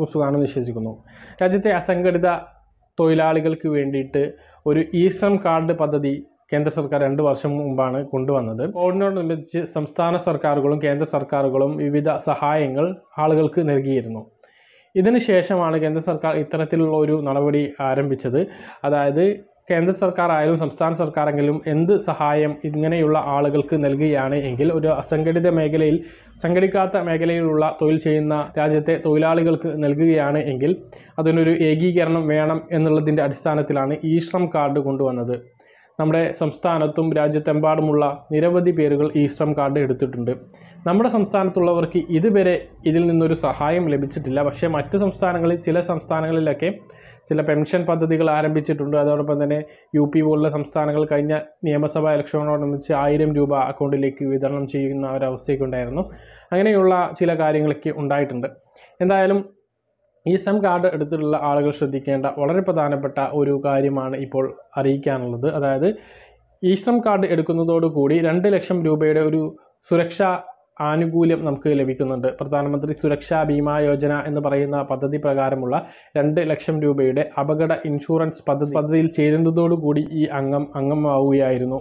പുസ്തകമാണെന്ന് വിശ്വസിക്കുന്നു രാജ്യത്തെ അസംഘടിത തൊഴിലാളികൾക്ക് വേണ്ടിയിട്ട് ഒരു ശ്രം കാർഡ് പദ്ധതി കേന്ദ്ര സർക്കാർ രണ്ട് വർഷം മുമ്പാണ് കൊണ്ടുവന്നത് കോവിഡിനോടനുബന്ധിച്ച് സംസ്ഥാന സർക്കാരുകളും കേന്ദ്ര സർക്കാരുകളും വിവിധ സഹായങ്ങൾ ആളുകൾക്ക് നൽകിയിരുന്നു ഇതിനുശേഷമാണ് കേന്ദ്ര സർക്കാർ ഇത്തരത്തിലുള്ള ഒരു നടപടി ആരംഭിച്ചത് അതായത് കേന്ദ്ര സർക്കാർ ആയാലും സംസ്ഥാന സർക്കാരെങ്കിലും എന്ത് സഹായം ഇങ്ങനെയുള്ള ആളുകൾക്ക് നൽകുകയാണ് എങ്കിൽ ഒരു അസംഘടിത മേഖലയിൽ സംഘടിക്കാത്ത മേഖലയിലുള്ള തൊഴിൽ ചെയ്യുന്ന രാജ്യത്തെ തൊഴിലാളികൾക്ക് നൽകുകയാണ് എങ്കിൽ അതിനൊരു ഏകീകരണം വേണം എന്നുള്ളതിൻ്റെ അടിസ്ഥാനത്തിലാണ് ഈ ശ്രം കാർഡ് കൊണ്ടുവന്നത് നമ്മുടെ സംസ്ഥാനത്തും രാജ്യത്തെമ്പാടുമുള്ള നിരവധി പേരുകൾ ഈ ശ്രം കാർഡ് എടുത്തിട്ടുണ്ട് നമ്മുടെ സംസ്ഥാനത്തുള്ളവർക്ക് ഇതുവരെ ഇതിൽ നിന്നൊരു സഹായം ലഭിച്ചിട്ടില്ല പക്ഷേ മറ്റ് സംസ്ഥാനങ്ങളിൽ ചില സംസ്ഥാനങ്ങളിലൊക്കെ ചില പെൻഷൻ പദ്ധതികൾ ആരംഭിച്ചിട്ടുണ്ട് അതോടൊപ്പം തന്നെ യു പി പോലുള്ള സംസ്ഥാനങ്ങൾ കഴിഞ്ഞ നിയമസഭാ ഇലക്ഷനോടനുബന്ധിച്ച് ആയിരം രൂപ അക്കൗണ്ടിലേക്ക് വിതരണം ചെയ്യുന്ന ഒരവസ്ഥയൊക്കെ ഉണ്ടായിരുന്നു അങ്ങനെയുള്ള ചില കാര്യങ്ങളൊക്കെ ഉണ്ടായിട്ടുണ്ട് എന്തായാലും ഈ സം കാർഡ് എടുത്തിട്ടുള്ള ആളുകൾ ശ്രദ്ധിക്കേണ്ട വളരെ പ്രധാനപ്പെട്ട ഒരു കാര്യമാണ് ഇപ്പോൾ അറിയിക്കാനുള്ളത് അതായത് ഈ ശ്രം കാർഡ് എടുക്കുന്നതോടുകൂടി രണ്ട് ലക്ഷം രൂപയുടെ ഒരു സുരക്ഷാ ആനുകൂല്യം നമുക്ക് ലഭിക്കുന്നുണ്ട് പ്രധാനമന്ത്രി സുരക്ഷാ ബീമാ യോജന എന്ന് പറയുന്ന പദ്ധതി പ്രകാരമുള്ള രണ്ട് ലക്ഷം രൂപയുടെ അപകട ഇൻഷുറൻസ് പദ്ധതി പദ്ധതിയിൽ ചേരുന്നതോടുകൂടി ഈ അംഗം അംഗമാവുകയായിരുന്നു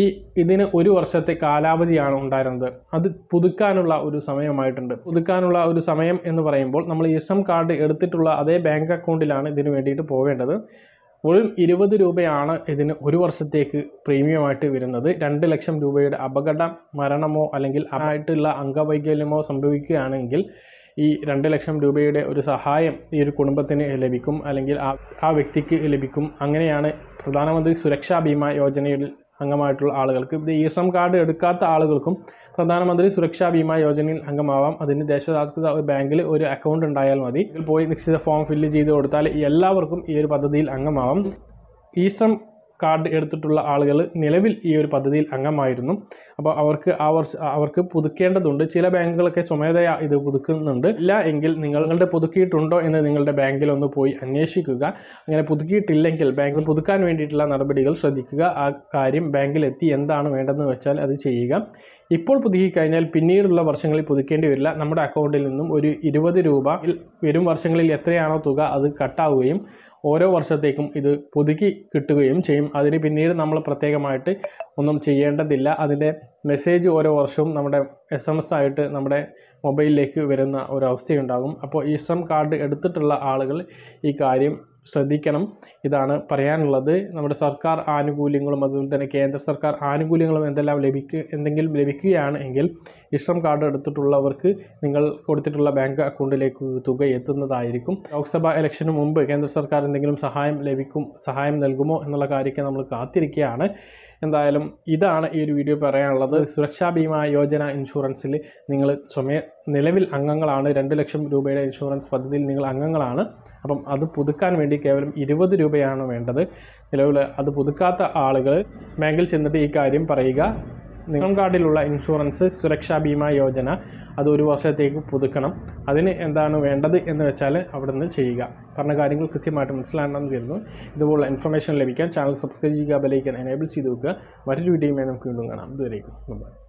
ഈ ഇതിന് ഒരു വർഷത്തെ കാലാവധിയാണ് ഉണ്ടായിരുന്നത് അത് പുതുക്കാനുള്ള ഒരു സമയമായിട്ടുണ്ട് പുതുക്കാനുള്ള ഒരു സമയം എന്ന് പറയുമ്പോൾ നമ്മൾ എസ് എം കാർഡ് എടുത്തിട്ടുള്ള അതേ ബാങ്ക് അക്കൗണ്ടിലാണ് ഇതിനു വേണ്ടിയിട്ട് പോവേണ്ടത് വെറും ഇരുപത് രൂപയാണ് ഇതിന് ഒരു വർഷത്തേക്ക് പ്രീമിയമായിട്ട് വരുന്നത് രണ്ട് ലക്ഷം രൂപയുടെ അപകട മരണമോ അല്ലെങ്കിൽ ആയിട്ടുള്ള അംഗവൈകല്യമോ സംഭവിക്കുകയാണെങ്കിൽ ഈ രണ്ട് ലക്ഷം രൂപയുടെ ഒരു സഹായം ഈ ഒരു കുടുംബത്തിന് ലഭിക്കും അല്ലെങ്കിൽ ആ വ്യക്തിക്ക് ലഭിക്കും അങ്ങനെയാണ് പ്രധാനമന്ത്രി സുരക്ഷാ ബീമാ യോജനയിൽ അംഗമായിട്ടുള്ള ആളുകൾക്ക് ഇത് ഇ എസ് എം കാർഡ് എടുക്കാത്ത ആളുകൾക്കും പ്രധാനമന്ത്രി സുരക്ഷാ ബീമ യോജനയിൽ അംഗമാവാം അതിന് ദേശസാധ്യത ഒരു ബാങ്കിൽ ഒരു അക്കൗണ്ട് ഉണ്ടായാൽ മതി പോയി നിശ്ചിത ഫോം ഫില്ല് ചെയ്ത് കൊടുത്താൽ എല്ലാവർക്കും ഈ ഒരു പദ്ധതിയിൽ അംഗമാവാം ഇ എസ് എം കാർഡ് എടുത്തിട്ടുള്ള ആളുകൾ നിലവിൽ ഈ ഒരു പദ്ധതിയിൽ അംഗമായിരുന്നു അപ്പോൾ അവർക്ക് അവർ അവർക്ക് പുതുക്കേണ്ടതുണ്ട് ചില ബാങ്കുകളൊക്കെ സ്വമേധയാ ഇത് പുതുക്കുന്നുണ്ട് ഇല്ല എങ്കിൽ നിങ്ങളുടെ പുതുക്കിയിട്ടുണ്ടോ എന്ന് നിങ്ങളുടെ ബാങ്കിൽ ഒന്ന് പോയി അന്വേഷിക്കുക അങ്ങനെ പുതുക്കിയിട്ടില്ലെങ്കിൽ ബാങ്കിൽ പുതുക്കാൻ വേണ്ടിയിട്ടുള്ള നടപടികൾ ശ്രദ്ധിക്കുക ആ കാര്യം ബാങ്കിലെത്തി എന്താണ് വേണ്ടതെന്ന് വെച്ചാൽ അത് ചെയ്യുക ഇപ്പോൾ പുതുക്കി കഴിഞ്ഞാൽ പിന്നീടുള്ള വർഷങ്ങളിൽ പുതുക്കേണ്ടി വരില്ല നമ്മുടെ അക്കൗണ്ടിൽ നിന്നും ഒരു ഇരുപത് രൂപ വരും വർഷങ്ങളിൽ എത്രയാണോ തുക അത് കട്ടാവുകയും ഓരോ വർഷത്തേക്കും ഇത് പുതുക്കി കിട്ടുകയും ചെയ്യും അതിന് പിന്നീട് നമ്മൾ പ്രത്യേകമായിട്ട് ഒന്നും ചെയ്യേണ്ടതില്ല അതിൻ്റെ മെസ്സേജ് ഓരോ വർഷവും നമ്മുടെ എസ് എം എസ് ആയിട്ട് നമ്മുടെ മൊബൈലിലേക്ക് വരുന്ന ഒരു അവസ്ഥയുണ്ടാകും അപ്പോൾ ഈ ശ്രം കാർഡ് എടുത്തിട്ടുള്ള ആളുകൾ ഈ കാര്യം ശ്രദ്ധിക്കണം ഇതാണ് പറയാനുള്ളത് നമ്മുടെ സർക്കാർ ആനുകൂല്യങ്ങളും അതുപോലെ തന്നെ കേന്ദ്ര സർക്കാർ ആനുകൂല്യങ്ങളും എന്തെല്ലാം ലഭിക്കുക എന്തെങ്കിലും ലഭിക്കുകയാണ് എങ്കിൽ ഇഷ്ടം കാർഡ് എടുത്തിട്ടുള്ളവർക്ക് നിങ്ങൾ കൊടുത്തിട്ടുള്ള ബാങ്ക് അക്കൗണ്ടിലേക്ക് തുക എത്തുന്നതായിരിക്കും ലോക്സഭാ ഇലക്ഷന് മുമ്പ് കേന്ദ്ര സർക്കാർ എന്തെങ്കിലും സഹായം ലഭിക്കും സഹായം നൽകുമോ എന്നുള്ള കാര്യമൊക്കെ നമ്മൾ കാത്തിരിക്കുകയാണ് എന്തായാലും ഇതാണ് ഈ ഒരു വീഡിയോ പറയാനുള്ളത് സുരക്ഷാ ബീമ യോജന ഇൻഷുറൻസിൽ നിങ്ങൾ സ്വമേ നിലവിൽ അംഗങ്ങളാണ് രണ്ട് ലക്ഷം രൂപയുടെ ഇൻഷുറൻസ് പദ്ധതിയിൽ നിങ്ങൾ അംഗങ്ങളാണ് അപ്പം അത് പുതുക്കാൻ വേണ്ടി കേവലം ഇരുപത് രൂപയാണ് വേണ്ടത് നിലവിൽ അത് പുതുക്കാത്ത ആളുകൾ ബാങ്കിൽ ചെന്നിട്ട് ഈ കാര്യം പറയുക നിസം കാർഡിലുള്ള ഇൻഷുറൻസ് സുരക്ഷാ ബീമ യോജന അത് ഒരു വർഷത്തേക്ക് പുതുക്കണം അതിന് എന്താണ് വേണ്ടത് എന്ന് വെച്ചാൽ അവിടെ നിന്ന് ചെയ്യുക പറഞ്ഞ കാര്യങ്ങൾ കൃത്യമായിട്ട് മനസ്സിലാണെന്ന് കരുതുന്നു ഇതുപോലുള്ള ഇൻഫർമേഷൻ ലഭിക്കാൻ ചാനൽ സബ്സ്ക്രൈബ് ചെയ്യുക ബെലൈക്കൻ എനേബിൾ ചെയ്ത് വെക്കുക മറ്റൊരു വീഡിയോയുമായി നമുക്ക് വീണ്ടും കാണാം ഇതുവരെയും